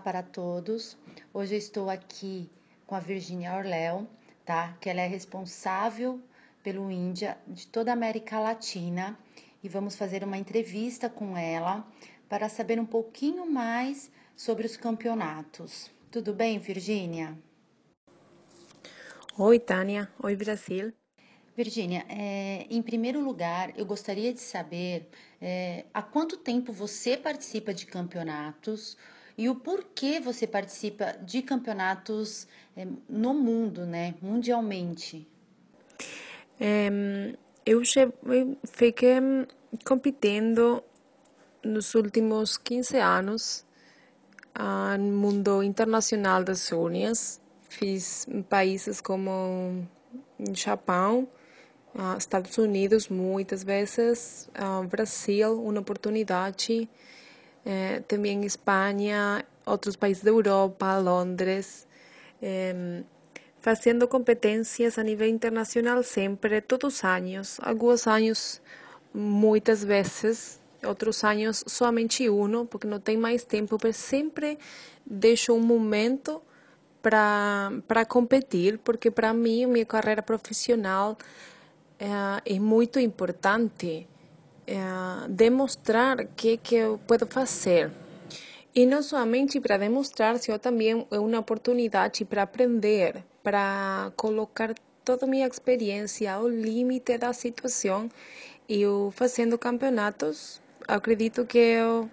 para todos. Hoje eu estou aqui com a Virginia Orléo, tá? Que ela é responsável pelo Índia de toda a América Latina e vamos fazer uma entrevista com ela para saber um pouquinho mais sobre os campeonatos. Tudo bem, Virginia? Oi, Tânia. Oi, Brasil. Virginia, é, em primeiro lugar, eu gostaria de saber é, há quanto tempo você participa de campeonatos, e o porquê você participa de campeonatos é, no mundo, né? Mundialmente. É, eu, eu fiquei competindo nos últimos 15 anos no mundo internacional das unhas. Fiz em países como Japão, Estados Unidos muitas vezes, Brasil, uma oportunidade eh, em Espanha, outros países da Europa, Londres, eh, fazendo competências a nível internacional sempre, todos os anos, alguns anos muitas vezes, outros anos somente um, porque não tem mais tempo, mas sempre deixo um momento para competir, porque para mim, minha carreira profissional é, eh, é muito importante é, eh, demonstrar o que, que eu posso fazer. E não somente para demonstrar, senão também é uma oportunidade para aprender, para colocar toda a minha experiência ao limite da situação. E eu fazendo campeonatos, acredito que eu,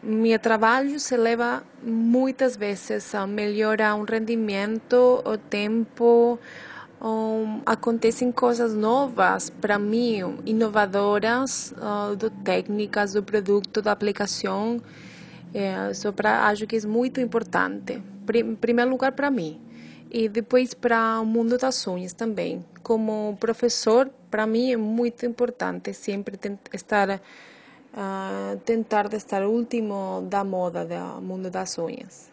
meu trabalho se leva muitas vezes a melhorar um rendimento, o tempo, acontecem coisas novas para mim, inovadoras, uh, do técnicas do produto, da aplicação. É, só para acho que é muito importante. Em primeiro lugar para mim e depois para o mundo das unhas também. Como professor, para mim é muito importante sempre estar uh, tentar estar último da moda do mundo das unhas.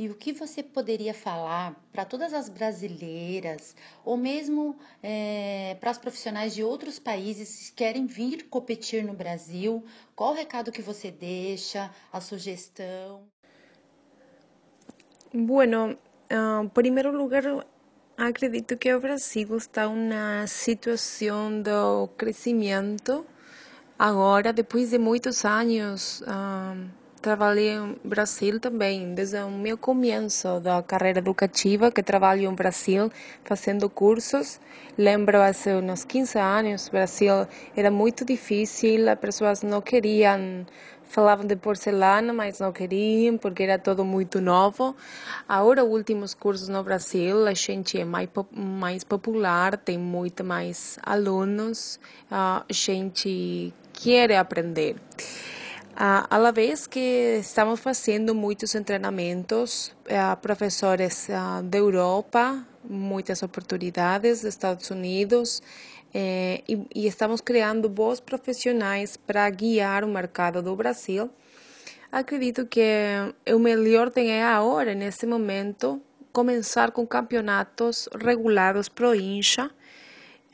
E o que você poderia falar para todas as brasileiras ou mesmo é, para as profissionais de outros países que querem vir competir no Brasil? Qual o recado que você deixa, a sugestão? Bueno, uh, ah, em primeiro lugar, acredito que o Brasil está na situação do crescimento agora, depois de muitos anos. Uh, Trabalhei no Brasil também, desde o meu começo da carreira educativa, que trabalho no Brasil fazendo cursos. Lembro, há uns 15 anos, o Brasil era muito difícil, as pessoas não queriam, falavam de porcelana, mas não queriam, porque era tudo muito novo. Agora, últimos cursos no Brasil, a gente é mais, mais popular, tem muito mais alunos, a gente quer aprender. Ah, la vez que estamos fazendo muitos treinamentos, eh, a professores eh, da Europa, muitas oportunidades dos Estados Unidos, eh, e, estamos criando bons profissionais para guiar o mercado do Brasil. Acredito que o melhor tem é agora, nesse momento, começar com campeonatos regulados pro INCHA,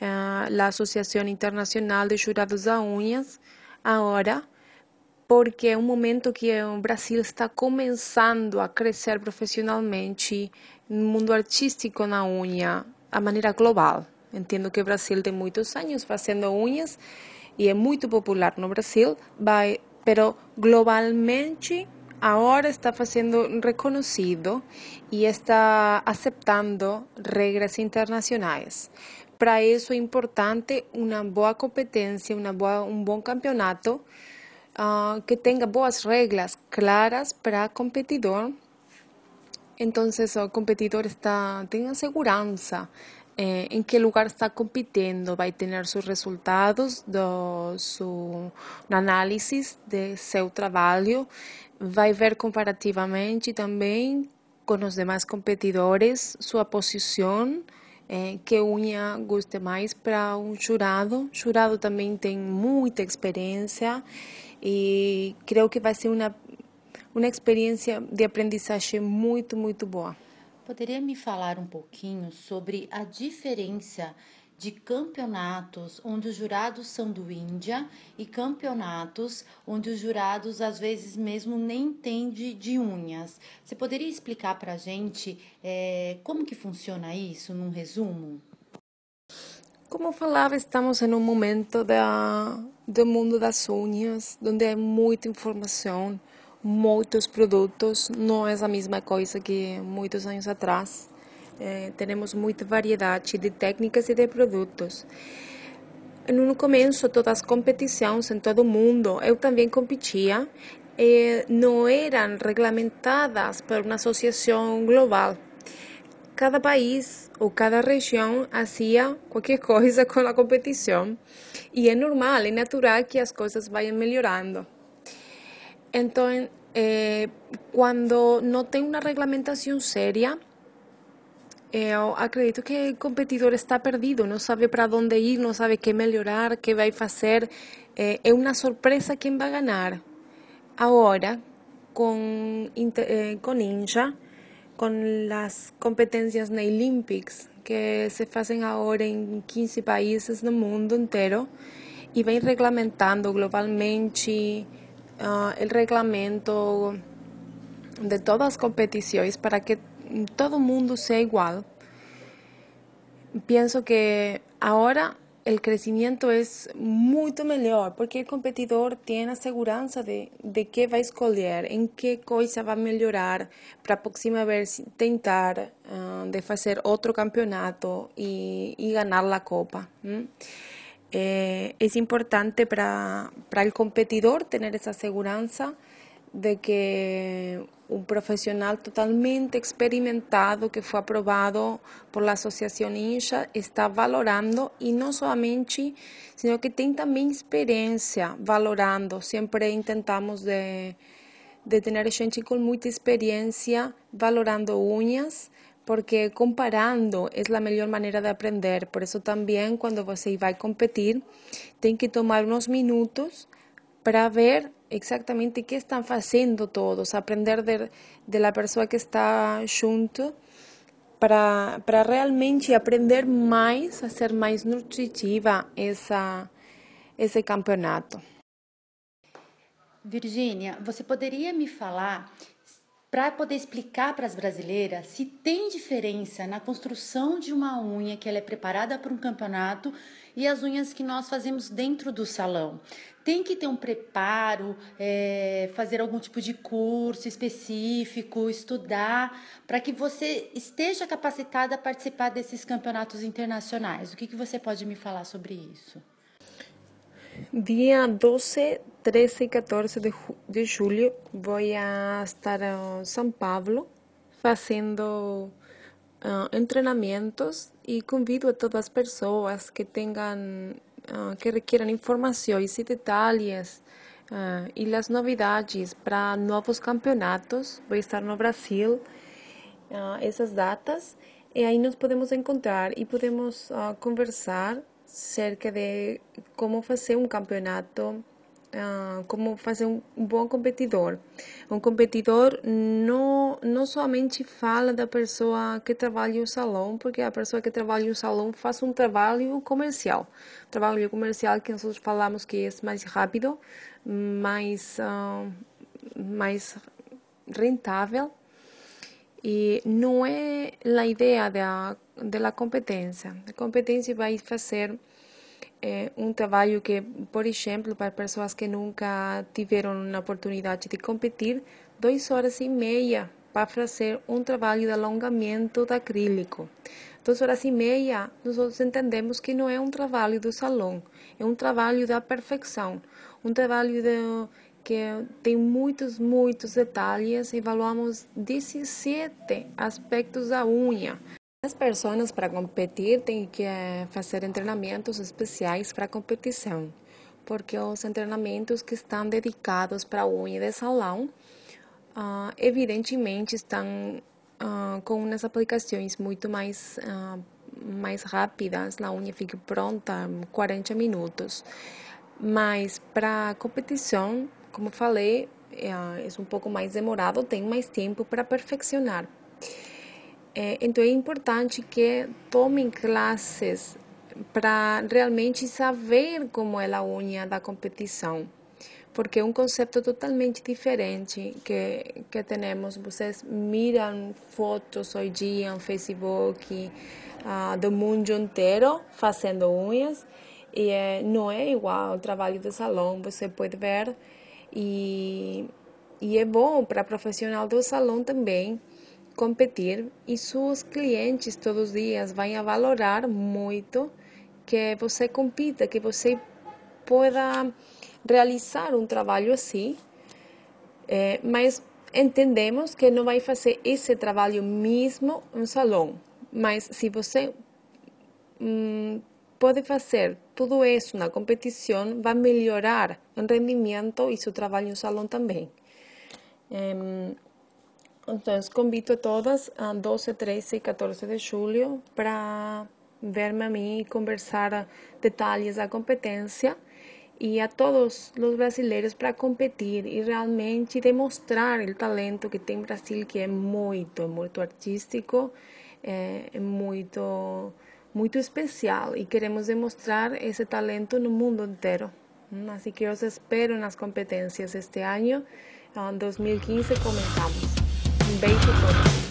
eh, a Associação Internacional de Jurados de Unhas, agora porque é um momento que eh, o Brasil está começando a crescer profissionalmente no mundo artístico na unha, a maneira global. Entendo que o Brasil tem muitos anos fazendo unhas e é muito popular no Brasil, vai, pero globalmente agora está fazendo reconhecido e está aceitando regras internacionais. Para isso é importante uma boa competência, uma boa, um bom campeonato uh, que tenga boas regras claras para competidor. Entonces, o competidor está, tenha segurança eh, em que lugar está competindo, vai ter seus resultados do seu análise de seu trabalho, vai ver comparativamente também com os demais competidores sua posição, eh, que unha goste mais para um jurado. O jurado também tem muita experiência e creio que vai ser uma, uma experiência de aprendizagem muito, muito boa. Poderia me falar um pouquinho sobre a diferença de campeonatos onde os jurados são do Índia e campeonatos onde os jurados às vezes mesmo nem entendem de unhas. Você poderia explicar para a gente é, como que funciona isso num resumo? Como falava, estamos em um momento da, do mundo das unhas, onde há muita informação, muitos produtos, não é a mesma coisa que muitos anos atrás. É, temos muita variedade de técnicas e de produtos. No começo, todas as competições em todo o mundo, eu também competia, eh, não eram regulamentadas por uma associação global cada país ou cada região fazia qualquer coisa com a competição. E é normal, é natural que as coisas vayam melhorando. Então, quando eh, não tem uma regulamentação séria, eu eh, acredito que o competidor está perdido, não sabe para onde ir, não sabe o que melhorar, o que vai fazer. é eh, uma surpresa quem vai ganhar. Agora, com, com Ninja, con las competencias olympics que se hacen ahora en 15 países del mundo entero y ven reglamentando globalmente ah, el reglamento de todas las competiciones para que todo el mundo sea igual. Pienso que ahora el crecimiento es mucho mejor porque el competidor tiene la seguridad de, va a escoger, escolher, qué cosa va a mejorar para la próxima vez intentar ah, de hacer otro campeonato y ganar la Copa. Eh, es importante para, para el competidor tener esa seguridad de que un profesional totalmente experimentado que fue aprobado por la Asociación incha está valorando y no solamente, sino que tiene también experiencia valorando. siempre intentamos de, de tener gente con mucha experiencia valorando uñas porque comparando es la mejor manera de aprender. Por eso también cuando va a competir, tiene que tomar unos minutos para ver exactamente que estão fazendo todos, aprender de, de la pessoa que está junto para, para realmente aprender mais, a ser mais nutritiva essa, esse campeonato. Virgínia, você poderia me falar para poder explicar para as brasileiras se tem diferença na construção de uma unha que ela é preparada para um campeonato e as unhas que nós fazemos dentro do salão. Tem que ter um preparo, é, fazer algum tipo de curso específico, estudar, para que você esteja capacitada a participar desses campeonatos internacionais. O que, que você pode me falar sobre isso? Día 12, 13 y 14 de, de julio voy a estar en San Pablo haciendo eh, entrenamientos y convido a todas las personas que tengan, eh, que requieran información y detalles eh, y las novedades para nuevos campeonatos. Voy a estar en Brasil esas datas y ahí nos podemos encontrar y podemos conversar cerca de como fazer um campeonato, ah, como fazer um bom competidor. Um competidor não, não somente fala da pessoa que trabalha o salão, porque a pessoa que trabalha o salão faz um trabalho comercial. Trabalho comercial que nós falamos que é mais rápido, mais, ah, mais rentável e não é a ideia da, da competência. A competência vai fazer é, eh, um trabalho que, por exemplo, para pessoas que nunca tiveram uma oportunidade de competir, duas horas e meia para fazer um trabalho de alongamento de acrílico. Duas horas e meia, nós entendemos que não é um trabalho do salão, é um trabalho da perfeição, um trabalho de porque tem muitos, muitos detalhes, evaluamos 17 aspectos da unha. As pessoas para competir têm que fazer treinamentos especiais para a competição, porque os treinamentos que estão dedicados para a unha de salão, uh, evidentemente, estão uh, com umas aplicações muito mais uh, mais rápidas, a unha fica pronta em 40 minutos. Mas para competição, como falei, é, é um pouco mais demorado, tem mais tempo para perfeccionar. É, então é importante que tomem classes para realmente saber como é a unha da competição, porque é um conceito totalmente diferente que, que temos. Vocês miram fotos hoje dia no Facebook uh, do mundo inteiro fazendo unhas e é, não é igual ao trabalho do salão, você pode ver. E, e é bom para profissional do salão também competir e seus clientes todos os dias vão valorar muito que você compita, que você possa realizar um trabalho assim, é, mas entendemos que não vai fazer esse trabalho mesmo no salão. Mas se você hum, pode fazer tudo isso na competição vai melhorar o rendimento e seu trabalho no salão também. Então, convido a todas a 12, 13 e 14 de julho para ver-me a mim e conversar detalhes da competência e a todos os brasileiros para competir e realmente demonstrar o talento que tem Brasil, que é muito, muito artístico, é eh, muito muy especial y queremos demostrar ese talento en el mundo entero. Mm, así que os espero en las competencias este año. Ah, en 2015 comenzamos. Un beso todos.